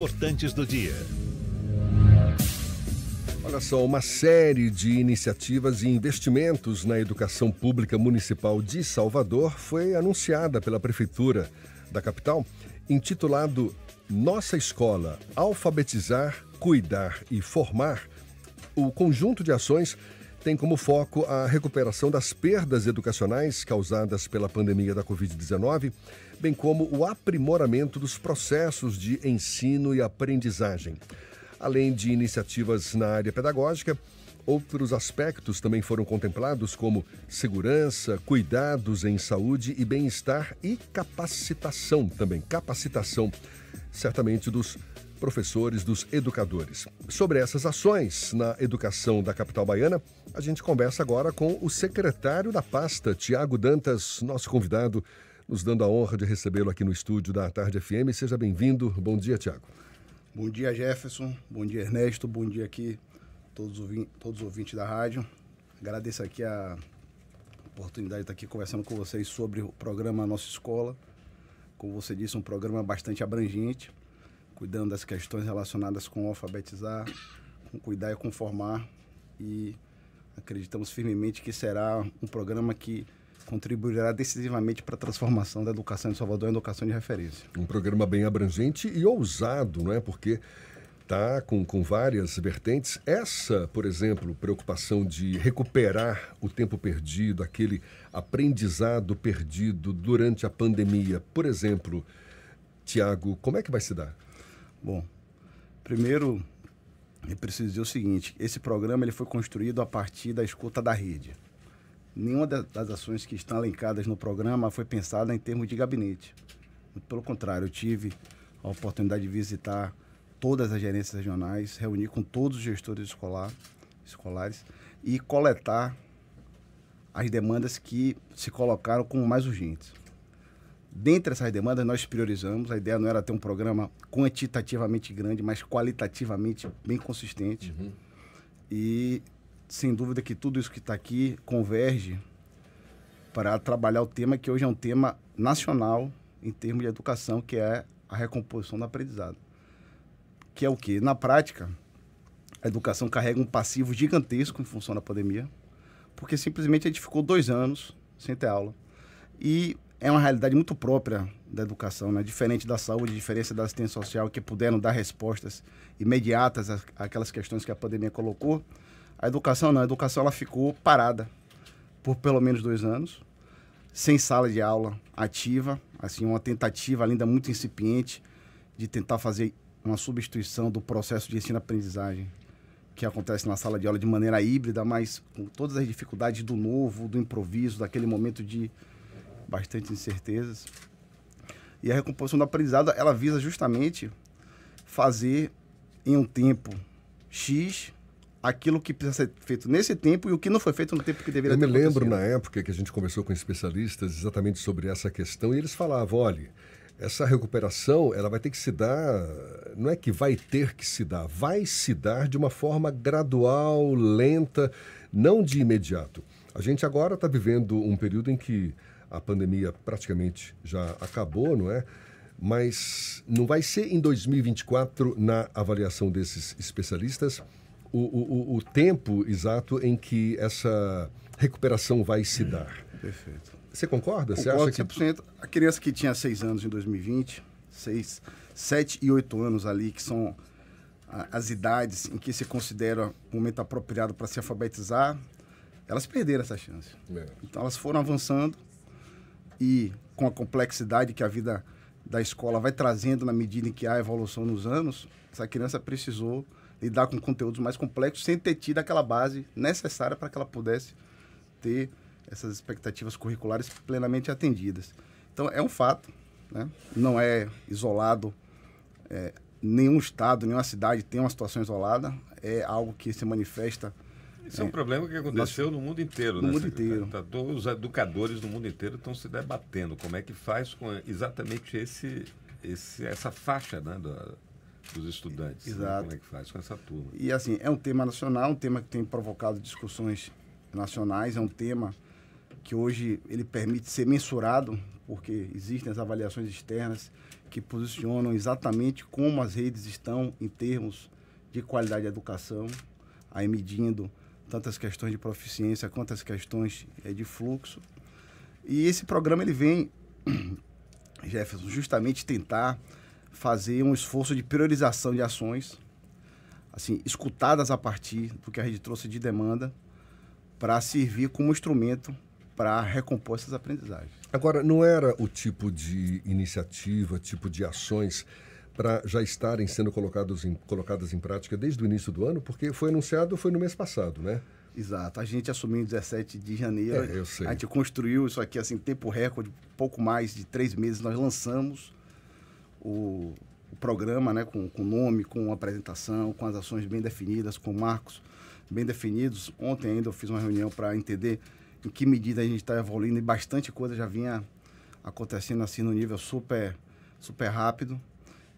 importantes do dia. Olha só, uma série de iniciativas e investimentos na educação pública municipal de Salvador foi anunciada pela Prefeitura da capital, intitulado Nossa Escola Alfabetizar, Cuidar e Formar. O conjunto de ações tem como foco a recuperação das perdas educacionais causadas pela pandemia da Covid-19, bem como o aprimoramento dos processos de ensino e aprendizagem. Além de iniciativas na área pedagógica, outros aspectos também foram contemplados, como segurança, cuidados em saúde e bem-estar e capacitação também, capacitação certamente dos professores, dos educadores. Sobre essas ações na educação da capital baiana, a gente conversa agora com o secretário da pasta, Tiago Dantas, nosso convidado, nos dando a honra de recebê-lo aqui no estúdio da Tarde FM. Seja bem-vindo. Bom dia, Tiago. Bom dia, Jefferson. Bom dia, Ernesto. Bom dia aqui, todos, todos os ouvintes da rádio. Agradeço aqui a oportunidade de estar aqui conversando com vocês sobre o programa Nossa Escola. Como você disse, um programa bastante abrangente cuidando das questões relacionadas com alfabetizar, com cuidar e conformar. E acreditamos firmemente que será um programa que contribuirá decisivamente para a transformação da educação de Salvador em educação de referência. Um programa bem abrangente e ousado, não é? Porque está com, com várias vertentes. Essa, por exemplo, preocupação de recuperar o tempo perdido, aquele aprendizado perdido durante a pandemia, por exemplo, Tiago, como é que vai se dar? Bom, primeiro eu preciso dizer o seguinte: esse programa ele foi construído a partir da escuta da rede. Nenhuma das ações que estão alencadas no programa foi pensada em termos de gabinete. Muito pelo contrário, eu tive a oportunidade de visitar todas as gerências regionais, reunir com todos os gestores escolar, escolares e coletar as demandas que se colocaram como mais urgentes. Dentre essas demandas, nós priorizamos. A ideia não era ter um programa quantitativamente grande, mas qualitativamente bem consistente. Uhum. E sem dúvida que tudo isso que está aqui converge para trabalhar o tema que hoje é um tema nacional em termos de educação, que é a recomposição do aprendizado. Que é o quê? Na prática, a educação carrega um passivo gigantesco em função da pandemia, porque simplesmente a gente ficou dois anos sem ter aula. E é uma realidade muito própria da educação, né? diferente da saúde, diferente da assistência social, que puderam dar respostas imediatas à, àquelas questões que a pandemia colocou. A educação não, a educação ela ficou parada por pelo menos dois anos, sem sala de aula ativa, assim uma tentativa ainda muito incipiente de tentar fazer uma substituição do processo de ensino-aprendizagem que acontece na sala de aula de maneira híbrida, mas com todas as dificuldades do novo, do improviso, daquele momento de bastante incertezas. E a recomposição do aprendizado, ela visa justamente fazer em um tempo X aquilo que precisa ser feito nesse tempo e o que não foi feito no tempo que deveria Eu ter Eu me lembro na época que a gente conversou com especialistas exatamente sobre essa questão e eles falavam, olha, essa recuperação ela vai ter que se dar, não é que vai ter que se dar, vai se dar de uma forma gradual, lenta, não de imediato. A gente agora está vivendo um período em que a pandemia praticamente já acabou, não é? Mas não vai ser em 2024, na avaliação desses especialistas, o, o, o tempo exato em que essa recuperação vai se hum, dar. Perfeito. Você concorda? Você acha que... 100%. A criança que tinha seis anos em 2020, seis, sete e oito anos ali, que são as idades em que se considera o momento apropriado para se alfabetizar, elas perderam essa chance. É. Então elas foram avançando e com a complexidade que a vida da escola vai trazendo na medida em que há evolução nos anos, essa criança precisou lidar com conteúdos mais complexos sem ter tido aquela base necessária para que ela pudesse ter essas expectativas curriculares plenamente atendidas. Então, é um fato, né? não é isolado, é, nenhum estado, nenhuma cidade tem uma situação isolada, é algo que se manifesta isso é um é. problema que aconteceu Nós, no mundo inteiro. No né? mundo inteiro. Tá, tá, os educadores no mundo inteiro estão se debatendo como é que faz com exatamente esse, esse, essa faixa né, do, dos estudantes. Né, Exato. Né? Como é que faz com essa turma. E assim, é um tema nacional, um tema que tem provocado discussões nacionais, é um tema que hoje ele permite ser mensurado, porque existem as avaliações externas que posicionam exatamente como as redes estão em termos de qualidade de educação, aí medindo tanto as questões de proficiência quanto as questões é, de fluxo. E esse programa ele vem, Jefferson, justamente tentar fazer um esforço de priorização de ações, assim, escutadas a partir do que a rede trouxe de demanda, para servir como instrumento para recompor essas aprendizagens. Agora, não era o tipo de iniciativa, tipo de ações para já estarem sendo colocados em, colocadas em prática desde o início do ano, porque foi anunciado foi no mês passado, né? Exato. A gente assumiu em 17 de janeiro. É, eu sei. A gente construiu isso aqui assim tempo recorde, pouco mais de três meses nós lançamos o, o programa, né, com, com nome, com apresentação, com as ações bem definidas, com marcos bem definidos. Ontem ainda eu fiz uma reunião para entender em que medida a gente está evoluindo e bastante coisa já vinha acontecendo assim no nível super super rápido.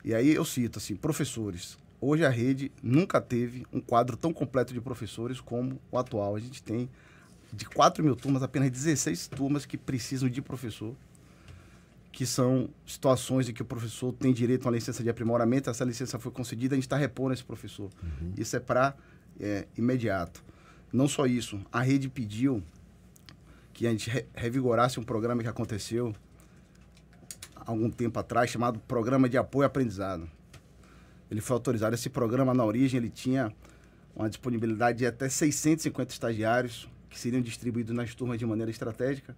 E aí eu cito assim, professores. Hoje a rede nunca teve um quadro tão completo de professores como o atual. A gente tem de 4 mil turmas, apenas 16 turmas que precisam de professor, que são situações em que o professor tem direito a uma licença de aprimoramento, essa licença foi concedida, a gente está repondo esse professor. Uhum. Isso é para é, imediato. Não só isso, a rede pediu que a gente re revigorasse um programa que aconteceu algum tempo atrás, chamado Programa de Apoio Aprendizado. Ele foi autorizado. Esse programa, na origem, ele tinha uma disponibilidade de até 650 estagiários que seriam distribuídos nas turmas de maneira estratégica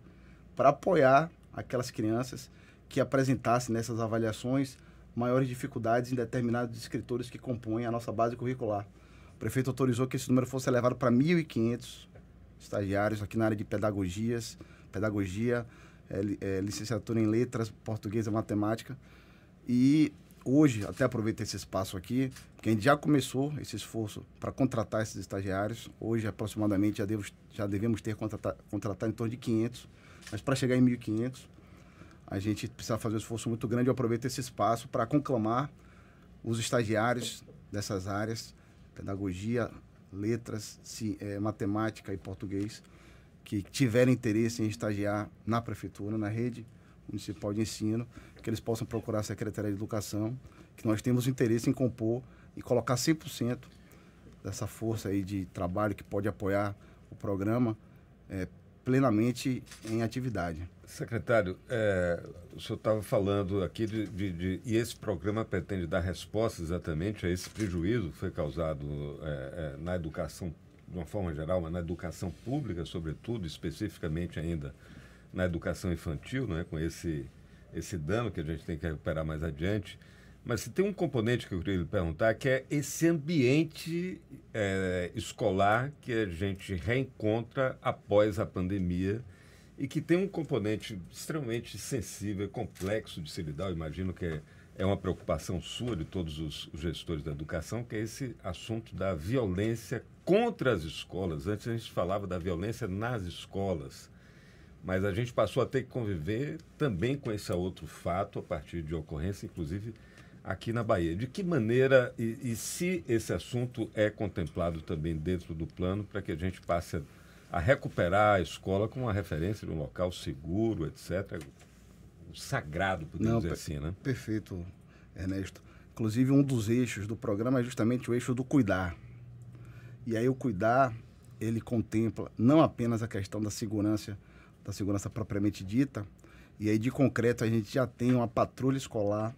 para apoiar aquelas crianças que apresentassem nessas avaliações maiores dificuldades em determinados escritores que compõem a nossa base curricular. O prefeito autorizou que esse número fosse elevado para 1.500 estagiários aqui na área de pedagogias, pedagogia, é, é, licenciatura em letras, português e matemática. E hoje, até aproveito esse espaço aqui, porque a gente já começou esse esforço para contratar esses estagiários. Hoje, aproximadamente, já, devo, já devemos ter contratado contratar em torno de 500, mas para chegar em 1.500, a gente precisa fazer um esforço muito grande. Eu aproveito esse espaço para conclamar os estagiários dessas áreas, pedagogia, letras, sim, é, matemática e português, que tiverem interesse em estagiar na prefeitura, na rede municipal de ensino, que eles possam procurar a Secretaria de Educação, que nós temos interesse em compor e colocar 100% dessa força aí de trabalho que pode apoiar o programa é, plenamente em atividade. Secretário, é, o senhor estava falando aqui de, de, de, E esse programa pretende dar resposta exatamente a esse prejuízo que foi causado é, é, na educação de uma forma geral, mas na educação pública, sobretudo, especificamente ainda na educação infantil, é com esse, esse dano que a gente tem que recuperar mais adiante. Mas se tem um componente que eu queria lhe perguntar, que é esse ambiente é, escolar que a gente reencontra após a pandemia e que tem um componente extremamente sensível, complexo de se lidar, eu imagino que é é uma preocupação sua de todos os gestores da educação, que é esse assunto da violência contra as escolas. Antes a gente falava da violência nas escolas, mas a gente passou a ter que conviver também com esse outro fato a partir de ocorrência, inclusive aqui na Bahia. De que maneira e, e se esse assunto é contemplado também dentro do plano para que a gente passe a, a recuperar a escola como uma referência de um local seguro, etc sagrado, podemos Não, dizer assim, né? Perfeito, Ernesto. Inclusive, um dos eixos do programa é justamente o eixo do cuidar. E aí o cuidar, ele contempla não apenas a questão da segurança, da segurança propriamente dita, e aí de concreto a gente já tem uma patrulha escolar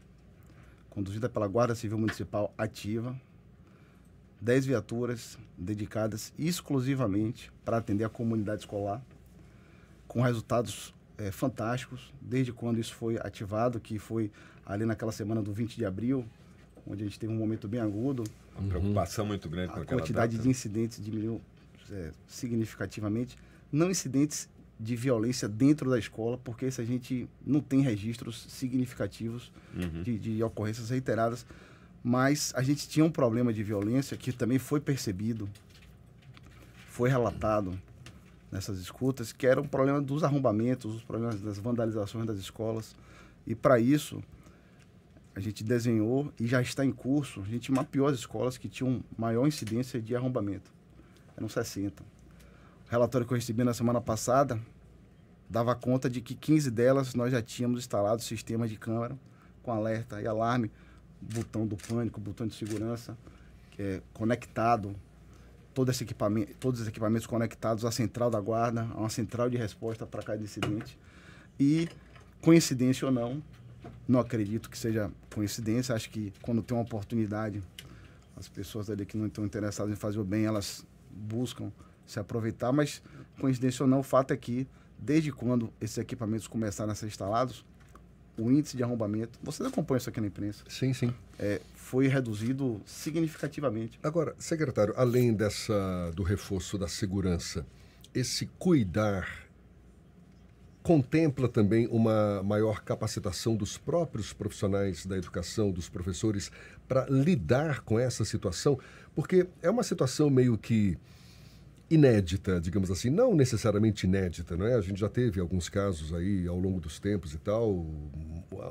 conduzida pela Guarda Civil Municipal ativa, 10 viaturas dedicadas exclusivamente para atender a comunidade escolar, com resultados é, fantásticos desde quando isso foi ativado, que foi ali naquela semana do 20 de abril, onde a gente teve um momento bem agudo. Uma uhum. preocupação muito grande com A quantidade data. de incidentes diminuiu é, significativamente. Não incidentes de violência dentro da escola, porque isso a gente não tem registros significativos uhum. de, de ocorrências reiteradas. Mas a gente tinha um problema de violência que também foi percebido, foi relatado nessas escutas, que era um problema dos arrombamentos, os problemas das vandalizações das escolas. E para isso, a gente desenhou e já está em curso, a gente mapeou as escolas que tinham maior incidência de arrombamento. Eram 60. O relatório que eu recebi na semana passada dava conta de que 15 delas nós já tínhamos instalado sistema de câmera com alerta e alarme, botão do pânico, botão de segurança, é, conectado todo esse equipamento, todos os equipamentos conectados à central da guarda, a uma central de resposta para cada incidente. E, coincidência ou não, não acredito que seja coincidência, acho que quando tem uma oportunidade, as pessoas ali que não estão interessadas em fazer o bem, elas buscam se aproveitar, mas coincidência ou não, o fato é que, desde quando esses equipamentos começaram a ser instalados, o índice de arrombamento, vocês acompanham isso aqui na imprensa? Sim, sim. É, foi reduzido significativamente. Agora, secretário, além dessa do reforço da segurança, esse cuidar contempla também uma maior capacitação dos próprios profissionais da educação, dos professores, para lidar com essa situação, porque é uma situação meio que inédita, digamos assim, não necessariamente inédita, não é? A gente já teve alguns casos aí ao longo dos tempos e tal,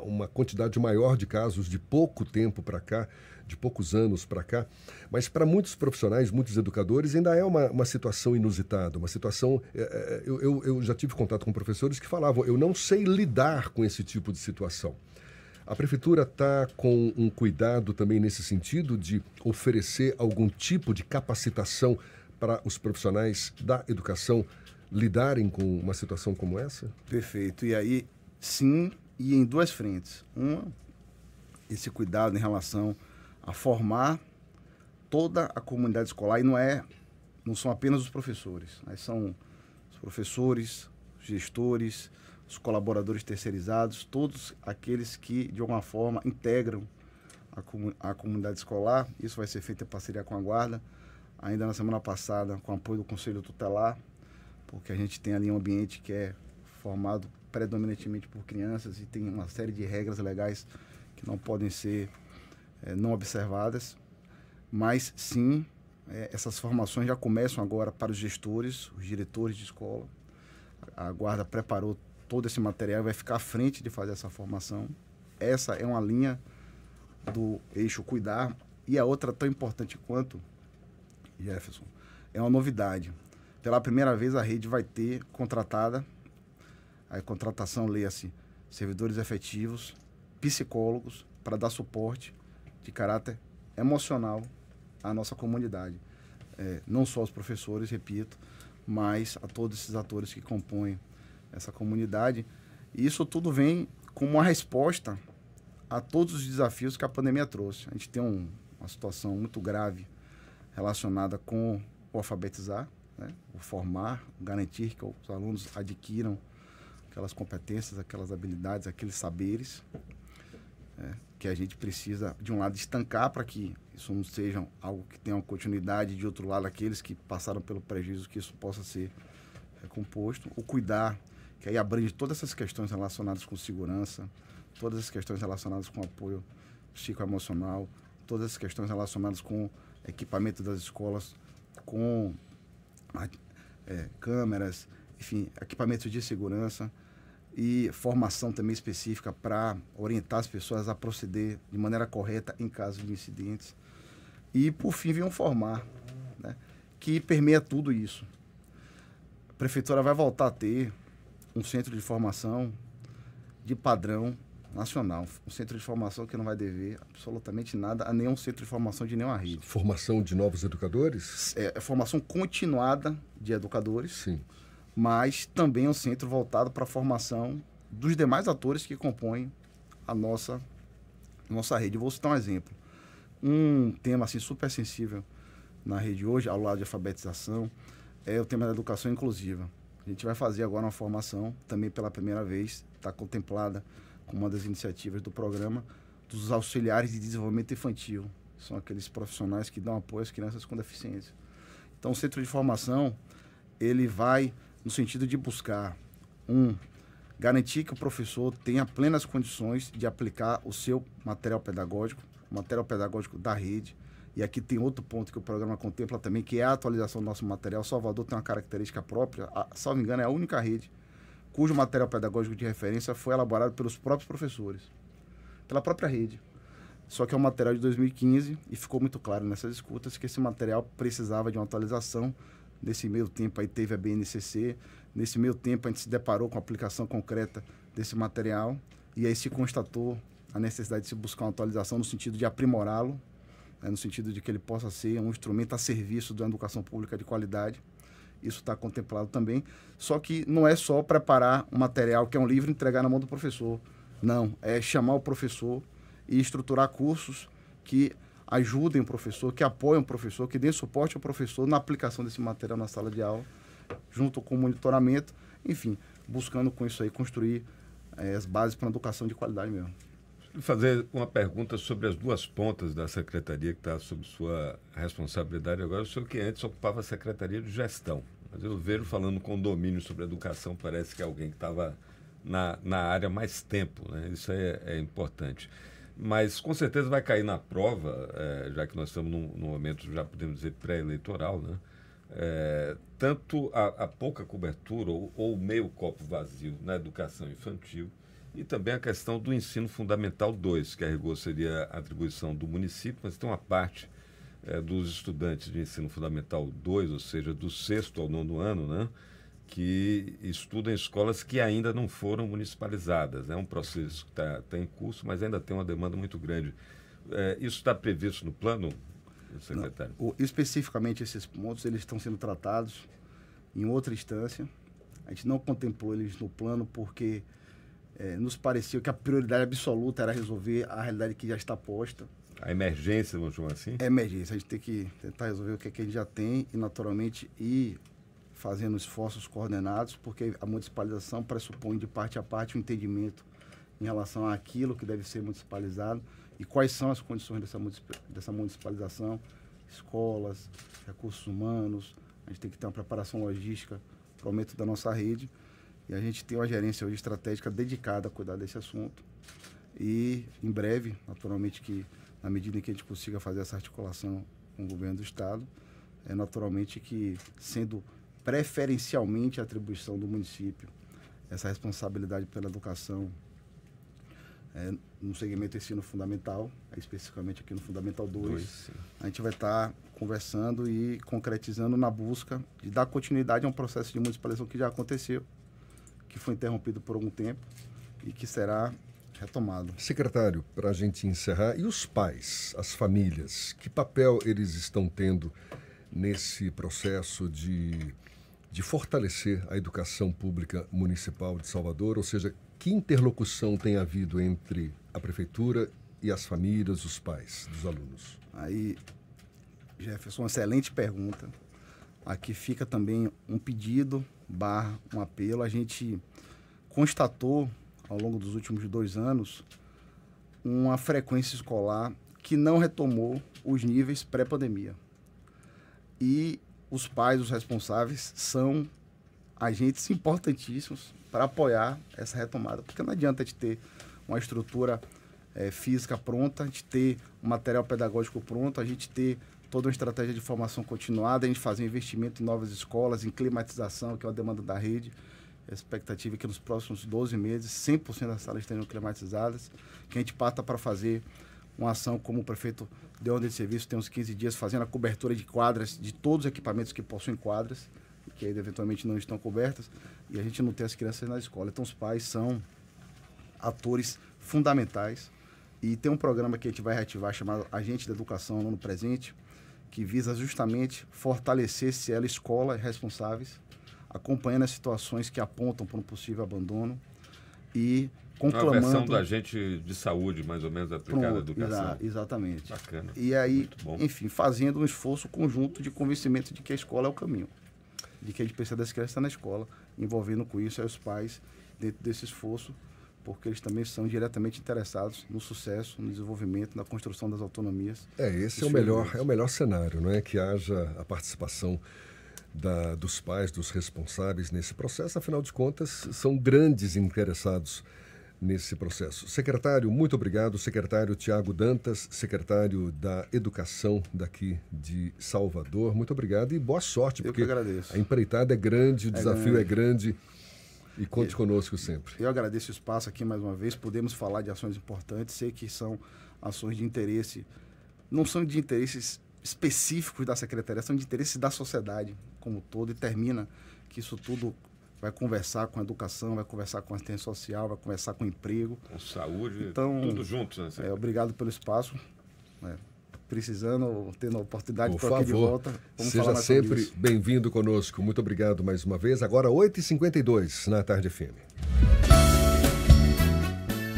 uma quantidade maior de casos de pouco tempo para cá, de poucos anos para cá, mas para muitos profissionais, muitos educadores, ainda é uma, uma situação inusitada, uma situação... É, é, é, eu, eu, eu já tive contato com professores que falavam, eu não sei lidar com esse tipo de situação. A prefeitura está com um cuidado também nesse sentido de oferecer algum tipo de capacitação para os profissionais da educação lidarem com uma situação como essa? Perfeito. E aí, sim, e em duas frentes. Uma, esse cuidado em relação a formar toda a comunidade escolar e não é não são apenas os professores, mas são os professores, os gestores, os colaboradores terceirizados, todos aqueles que de alguma forma integram a, comun a comunidade escolar. Isso vai ser feito em parceria com a guarda ainda na semana passada, com apoio do Conselho Tutelar, porque a gente tem ali um ambiente que é formado predominantemente por crianças e tem uma série de regras legais que não podem ser é, não observadas. Mas sim, é, essas formações já começam agora para os gestores, os diretores de escola. A, a guarda preparou todo esse material, vai ficar à frente de fazer essa formação. Essa é uma linha do eixo cuidar e a outra tão importante quanto Jefferson, é uma novidade. Pela primeira vez, a rede vai ter contratada, a contratação, leia-se, servidores efetivos, psicólogos, para dar suporte de caráter emocional à nossa comunidade. É, não só aos professores, repito, mas a todos esses atores que compõem essa comunidade. E isso tudo vem como uma resposta a todos os desafios que a pandemia trouxe. A gente tem um, uma situação muito grave relacionada com o alfabetizar, né? o formar, garantir que os alunos adquiram aquelas competências, aquelas habilidades, aqueles saberes né? que a gente precisa, de um lado, estancar para que isso não seja algo que tenha uma continuidade, de outro lado, aqueles que passaram pelo prejuízo, que isso possa ser recomposto. É, o cuidar, que aí abrange todas essas questões relacionadas com segurança, todas as questões relacionadas com apoio psicoemocional, todas as questões relacionadas com equipamento das escolas com é, câmeras, enfim, equipamentos de segurança e formação também específica para orientar as pessoas a proceder de maneira correta em caso de incidentes. E, por fim, um formar, né, que permeia tudo isso. A prefeitura vai voltar a ter um centro de formação de padrão nacional, um centro de formação que não vai dever absolutamente nada a nenhum centro de formação de nenhuma rede. Formação de novos educadores? É, é formação continuada de educadores, Sim. mas também é um centro voltado para a formação dos demais atores que compõem a nossa, nossa rede. Vou citar um exemplo. Um tema assim, super sensível na rede hoje, ao lado de alfabetização, é o tema da educação inclusiva. A gente vai fazer agora uma formação, também pela primeira vez, está contemplada com uma das iniciativas do programa dos auxiliares de desenvolvimento infantil. São aqueles profissionais que dão apoio às crianças com deficiência. Então, o centro de formação, ele vai no sentido de buscar, um, garantir que o professor tenha plenas condições de aplicar o seu material pedagógico, o material pedagógico da rede, e aqui tem outro ponto que o programa contempla também, que é a atualização do nosso material. Salvador tem uma característica própria, a, salvo engano, é a única rede cujo material pedagógico de referência foi elaborado pelos próprios professores, pela própria rede. Só que é um material de 2015 e ficou muito claro nessas escutas que esse material precisava de uma atualização. Nesse meio tempo aí teve a BNCC, nesse meio tempo a gente se deparou com a aplicação concreta desse material e aí se constatou a necessidade de se buscar uma atualização no sentido de aprimorá-lo, né, no sentido de que ele possa ser um instrumento a serviço da educação pública de qualidade isso está contemplado também. Só que não é só preparar um material que é um livro e entregar na mão do professor. Não, é chamar o professor e estruturar cursos que ajudem o professor, que apoiem o professor, que deem suporte ao professor na aplicação desse material na sala de aula, junto com o monitoramento, enfim, buscando com isso aí construir é, as bases para uma educação de qualidade mesmo fazer uma pergunta sobre as duas pontas da secretaria que está sob sua responsabilidade agora. O senhor que antes ocupava a Secretaria de Gestão. Mas eu vejo falando condomínio sobre educação, parece que é alguém que estava na, na área mais tempo, né? Isso é, é importante. Mas com certeza vai cair na prova, é, já que nós estamos num, num momento, já podemos dizer, pré-eleitoral, né? É, tanto a, a, pouca cobertura ou, ou meio copo vazio na educação infantil e também a questão do ensino fundamental 2, que a rigor seria a atribuição do município, mas tem uma parte é, dos estudantes de ensino fundamental 2, ou seja, do sexto ao nono ano, né, que estudam em escolas que ainda não foram municipalizadas. É né? um processo que está tá em curso, mas ainda tem uma demanda muito grande. É, isso está previsto no plano, secretário? Não, o, especificamente esses pontos, eles estão sendo tratados em outra instância. A gente não contemplou eles no plano porque é, nos pareceu que a prioridade absoluta era resolver a realidade que já está posta a emergência, vamos chamar assim? É emergência. A gente tem que tentar resolver o que, é que a gente já tem e, naturalmente, ir fazendo esforços coordenados, porque a municipalização pressupõe de parte a parte um entendimento em relação àquilo que deve ser municipalizado e quais são as condições dessa, dessa municipalização, escolas, recursos humanos, a gente tem que ter uma preparação logística para o aumento da nossa rede e a gente tem uma gerência hoje estratégica dedicada a cuidar desse assunto e em breve, naturalmente que na medida em que a gente consiga fazer essa articulação com o governo do Estado, é naturalmente que, sendo preferencialmente a atribuição do município, essa responsabilidade pela educação é, no segmento ensino fundamental, é especificamente aqui no Fundamental 2, a gente vai estar tá conversando e concretizando na busca de dar continuidade a um processo de municipalização que já aconteceu, que foi interrompido por algum tempo e que será retomado. Secretário, para a gente encerrar, e os pais, as famílias, que papel eles estão tendo nesse processo de, de fortalecer a educação pública municipal de Salvador? Ou seja, que interlocução tem havido entre a prefeitura e as famílias, os pais dos alunos? Aí, Jefferson, excelente pergunta. Aqui fica também um pedido, barra, um apelo. A gente constatou ao longo dos últimos dois anos, uma frequência escolar que não retomou os níveis pré-pandemia. E os pais, os responsáveis, são agentes importantíssimos para apoiar essa retomada, porque não adianta de ter uma estrutura é, física pronta, de ter um material pedagógico pronto, a gente ter toda uma estratégia de formação continuada, a gente fazer um investimento em novas escolas, em climatização, que é uma demanda da rede. A expectativa é que nos próximos 12 meses 100% das salas estejam climatizadas, que a gente pata para fazer uma ação como o prefeito deu ordem de serviço, tem uns 15 dias fazendo a cobertura de quadras, de todos os equipamentos que possuem quadras, que ainda eventualmente não estão cobertas, e a gente não tem as crianças na escola. Então os pais são atores fundamentais e tem um programa que a gente vai reativar chamado Agente da Educação no Presente, que visa justamente fortalecer se ela escola responsáveis acompanhando as situações que apontam para um possível abandono e conclamando... Uma versão da gente de saúde, mais ou menos, aplicada à educação. exatamente. Bacana. E aí, enfim, fazendo um esforço conjunto de convencimento de que a escola é o caminho, de que a educação das crianças está na escola, envolvendo com isso os pais dentro desse esforço, porque eles também são diretamente interessados no sucesso, no desenvolvimento, na construção das autonomias. É, esse é o é melhor, é o melhor cenário, não é? Que haja a participação da, dos pais, dos responsáveis nesse processo. Afinal de contas, são grandes interessados nesse processo. Secretário, muito obrigado. Secretário Tiago Dantas, secretário da Educação daqui de Salvador, muito obrigado e boa sorte, eu porque a empreitada é grande, o é desafio grande. é grande. E conte eu, conosco sempre. Eu agradeço o espaço aqui mais uma vez. Podemos falar de ações importantes, sei que são ações de interesse, não são de interesses específicos da secretaria, são de interesse da sociedade como um todo e termina que isso tudo vai conversar com a educação, vai conversar com a assistência social, vai conversar com o emprego. Com saúde, então, tudo junto. Né, é, obrigado pelo espaço. Né? Precisando, tendo a oportunidade Por de favor, de volta. Vamos seja sempre bem-vindo conosco. Muito obrigado mais uma vez. Agora, 8h52 na Tarde FM.